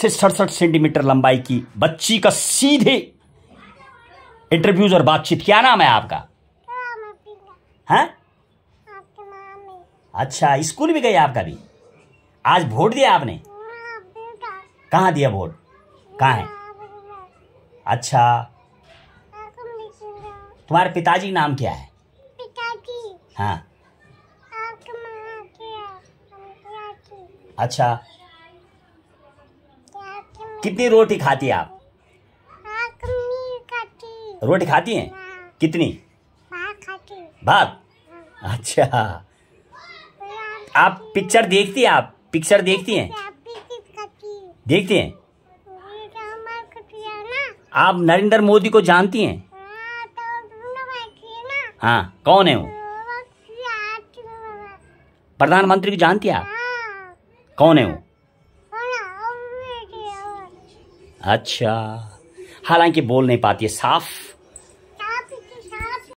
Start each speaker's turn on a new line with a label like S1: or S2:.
S1: से सड़सठ सेंटीमीटर लंबाई की बच्ची का सीधे इंटरव्यूज और बातचीत क्या नाम है आपका है हाँ? अच्छा स्कूल भी गई आपका भी आज वोट दिया आपने कहाँ दिया वोट कहाँ है अच्छा तुम्हारे पिताजी नाम क्या है हाँ अच्छा कितनी रोटी खाती है आप हाँ, रोटी खाती हैं हाँ। कितनी भात हाँ। अच्छा तो आप पिक्चर देखती हैं आप पिक्चर देखती हैं अच्छा, देखती हैं तो आप नरेंद्र मोदी को जानती हैं हाँ तो कौन है वो प्रधानमंत्री को जानती हैं आप कौन है वो अच्छा हालांकि बोल नहीं पाती है साफ